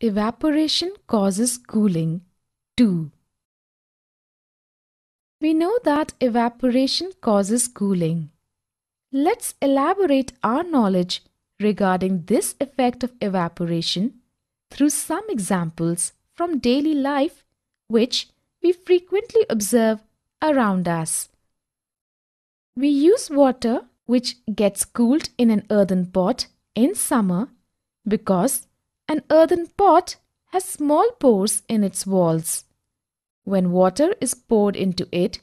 Evaporation causes cooling. 2. We know that evaporation causes cooling. Let's elaborate our knowledge regarding this effect of evaporation through some examples from daily life which we frequently observe around us. We use water which gets cooled in an earthen pot in summer because an earthen pot has small pores in its walls. When water is poured into it,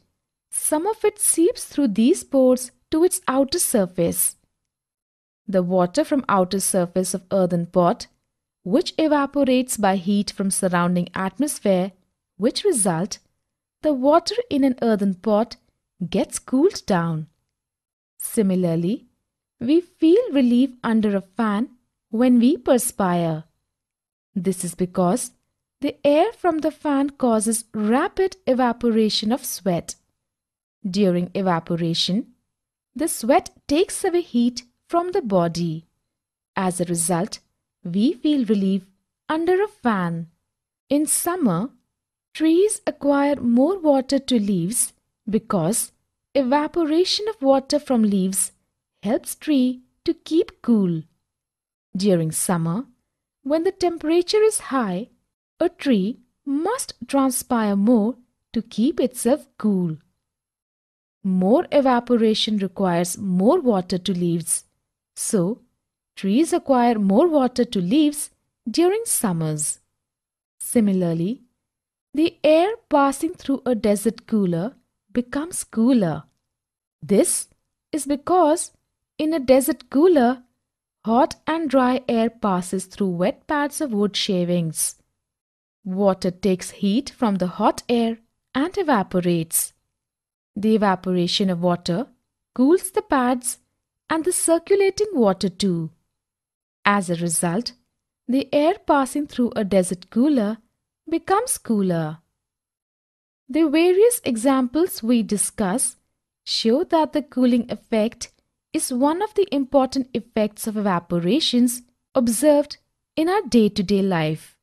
some of it seeps through these pores to its outer surface. The water from outer surface of earthen pot, which evaporates by heat from surrounding atmosphere, which result, the water in an earthen pot gets cooled down. Similarly, we feel relief under a fan when we perspire. This is because the air from the fan causes rapid evaporation of sweat. During evaporation, the sweat takes away heat from the body. As a result, we feel relief under a fan. In summer, trees acquire more water to leaves because evaporation of water from leaves helps tree to keep cool. During summer, when the temperature is high, a tree must transpire more to keep itself cool. More evaporation requires more water to leaves. So, trees acquire more water to leaves during summers. Similarly, the air passing through a desert cooler becomes cooler. This is because in a desert cooler, Hot and dry air passes through wet pads of wood shavings. Water takes heat from the hot air and evaporates. The evaporation of water cools the pads and the circulating water too. As a result, the air passing through a desert cooler becomes cooler. The various examples we discuss show that the cooling effect is one of the important effects of evaporations observed in our day-to-day life.